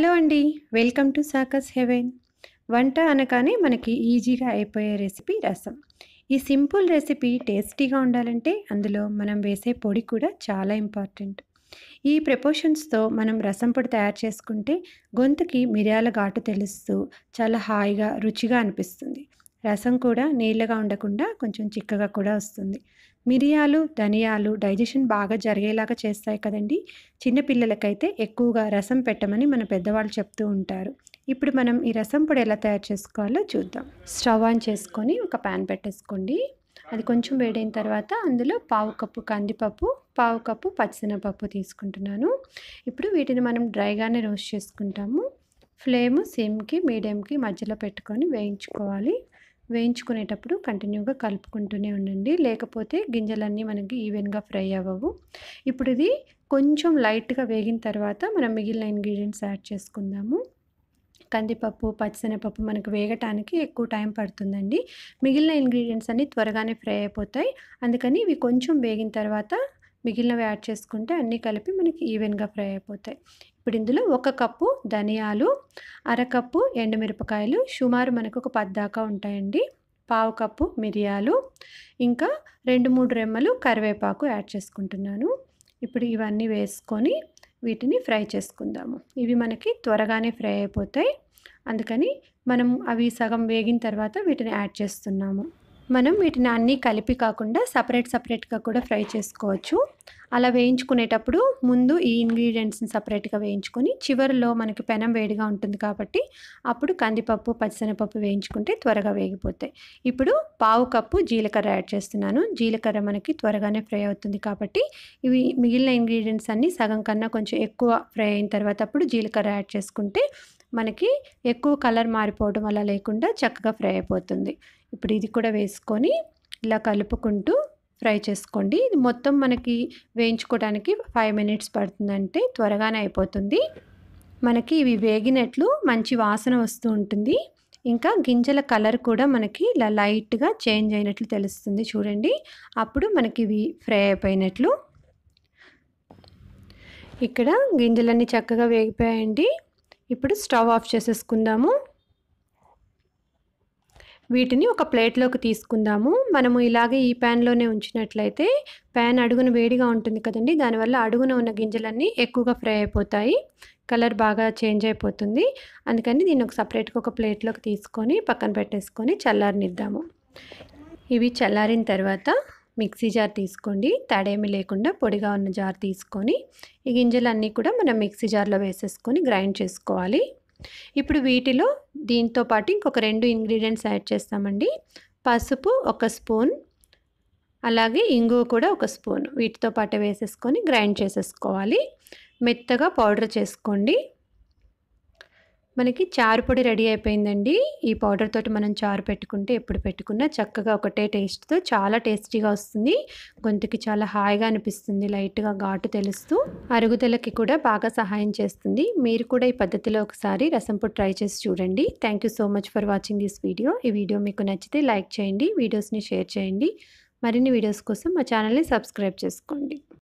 hello అండి welcome to సాకస్ haven వంట అనగానే మనకి ఈజీగా అయిపోయే రెసిపీ రసం ఈ సింపుల్ రెసిపీ టేస్టీగా ఉండాలంటే అందులో మనం వేసే పొడి కూడా చాలా ఇంపార్టెంట్ ఈ ప్రిపోషన్స్తో మనం రసం పొడి తయారు చేసుకుంటే గొంతుకి మిరియాల ఘాటు తెలుస్తూ చాలా హాయిగా రుచిగా అనిపిస్తుంది రసం కూడా నీళ్ళగా ఉండకుండా కొంచెం చిక్కగా కూడా వస్తుంది మిరియాలు ధనియాలు డైజెషన్ బాగా జరిగేలాగా చేస్తాయి కదండి చిన్నపిల్లలకైతే ఎక్కువగా రసం పెట్టమని మన పెద్దవాళ్ళు చెప్తూ ఉంటారు ఇప్పుడు మనం ఈ రసం పొడి ఎలా తయారు చేసుకోవాలో చూద్దాం స్టవ్ ఆన్ చేసుకొని ఒక ప్యాన్ పెట్టేసుకోండి అది కొంచెం వేడైన తర్వాత అందులో పావు కప్పు కందిపప్పు పావు కప్పు పచ్చనపప్పు తీసుకుంటున్నాను ఇప్పుడు వీటిని మనం డ్రైగానే రోస్ట్ చేసుకుంటాము ఫ్లేమ్ సిమ్కి మీడియంకి మధ్యలో పెట్టుకొని వేయించుకోవాలి వేయించుకునేటప్పుడు కంటిన్యూగా కలుపుకుంటూనే ఉండండి లేకపోతే గింజలన్నీ మనకి ఈవెన్గా ఫ్రై అవ్వవు ఇప్పుడు ఇది కొంచెం లైట్గా వేగిన తర్వాత మనం మిగిలిన ఇంగ్రీడియంట్స్ యాడ్ చేసుకుందాము కందిపప్పు పచ్చిశనగపప్పు మనకు వేగటానికి ఎక్కువ టైం పడుతుందండి మిగిలిన ఇంగ్రీడియంట్స్ అన్నీ త్వరగానే ఫ్రై అయిపోతాయి అందుకని ఇవి కొంచెం వేగిన తర్వాత మిగిలినవి యాడ్ చేసుకుంటే అన్నీ కలిపి మనకి ఈవెన్గా ఫ్రై అయిపోతాయి ఇప్పుడు ఇందులో ఒక కప్పు ధనియాలు అరకప్పు ఎండుమిరపకాయలు సుమారు మనకు ఒక పద్దాకా ఉంటాయండి పావు కప్పు మిరియాలు ఇంకా రెండు మూడు రెమ్మలు కరివేపాకు యాడ్ చేసుకుంటున్నాను ఇప్పుడు ఇవన్నీ వేసుకొని వీటిని ఫ్రై చేసుకుందాము ఇవి మనకి త్వరగానే ఫ్రై అయిపోతాయి అందుకని మనం అవి సగం వేగిన తర్వాత వీటిని యాడ్ చేస్తున్నాము మనం వీటిని అన్నీ కలిపి కాకుండా సపరేట్ సపరేట్గా కూడా ఫ్రై చేసుకోవచ్చు అలా వేయించుకునేటప్పుడు ముందు ఈ ఇంగ్రీడియంట్స్ని సపరేట్గా వేయించుకొని చివరిలో మనకి పెనం వేడిగా ఉంటుంది కాబట్టి అప్పుడు కందిపప్పు పచ్చిశనగపప్పు వేయించుకుంటే త్వరగా వేగిపోతాయి ఇప్పుడు పావు కప్పు జీలకర్ర యాడ్ చేస్తున్నాను జీలకర్ర మనకి త్వరగానే ఫ్రై అవుతుంది కాబట్టి ఇవి మిగిలిన ఇంగ్రీడియంట్స్ అన్నీ సగం కన్నా కొంచెం ఎక్కువ ఫ్రై అయిన తర్వాత అప్పుడు జీలకర్ర యాడ్ చేసుకుంటే మనకి ఎక్కువ కలర్ మారిపోవడం అలా లేకుండా చక్కగా ఫ్రై అయిపోతుంది ఇప్పుడు ఇది కూడా వేసుకొని ఇలా కలుపుకుంటూ ఫ్రై చేసుకోండి ఇది మొత్తం మనకి వేయించుకోవడానికి ఫైవ్ మినిట్స్ పడుతుందంటే త్వరగానే అయిపోతుంది మనకి ఇవి వేగినట్లు మంచి వాసన వస్తూ ఉంటుంది ఇంకా గింజల కలర్ కూడా మనకి ఇలా లైట్గా చేంజ్ అయినట్లు తెలుస్తుంది చూడండి అప్పుడు మనకి ఇవి ఫ్రై అయిపోయినట్లు ఇక్కడ గింజలన్నీ చక్కగా వేగిపోయాయండి ఇప్పుడు స్టవ్ ఆఫ్ చేసేసుకుందాము వీటిని ఒక ప్లేట్లోకి తీసుకుందాము మనము ఇలాగే ఈ ప్యాన్లోనే ఉంచినట్లయితే ప్యాన్ అడుగున వేడిగా ఉంటుంది కదండి దానివల్ల అడుగున ఉన్న గింజలన్నీ ఎక్కువగా ఫ్రై అయిపోతాయి కలర్ బాగా చేంజ్ అయిపోతుంది అందుకని దీన్ని ఒక సపరేట్గా ఒక ప్లేట్లోకి తీసుకొని పక్కన పెట్టేసుకొని చల్లారనిద్దాము ఇవి చల్లారిన తర్వాత మిక్సీ జార్ తీసుకోండి తడేమి లేకుండా పొడిగా ఉన్న జార్ తీసుకొని ఈ గింజలన్నీ కూడా మనం మిక్సీ జార్లో వేసేసుకొని గ్రైండ్ చేసుకోవాలి ఇప్పుడు వీటిలో దీంతో పాటు ఇంకొక రెండు ఇంగ్రీడియంట్స్ యాడ్ చేస్తామండి పసుపు ఒక స్పూన్ అలాగే ఇంగువ కూడా ఒక స్పూన్ వీటితో పాటు వేసేసుకొని గ్రైండ్ చేసేసుకోవాలి మెత్తగా పౌడర్ చేసుకోండి మనకి చారు పొడి రెడీ అయిపోయిందండి ఈ పౌడర్ తోటి మనం చారు పెట్టుకుంటే ఎప్పుడు పెట్టుకున్నా చక్కగా ఒకటే టేస్ట్తో చాలా టేస్టీగా వస్తుంది గొంతుకి చాలా హాయిగా అనిపిస్తుంది లైట్గా ఘాటు తెలుస్తూ అరుగుదలకి కూడా బాగా సహాయం చేస్తుంది మీరు కూడా ఈ పద్ధతిలో ఒకసారి రసం పొడి ట్రై చేసి చూడండి thank so much for watching this video ఈ వీడియో మీకు నచ్చితే లైక్ చేయండి వీడియోస్ని షేర్ చేయండి మరిన్ని వీడియోస్ కోసం మా ఛానల్ని సబ్స్క్రైబ్ చేసుకోండి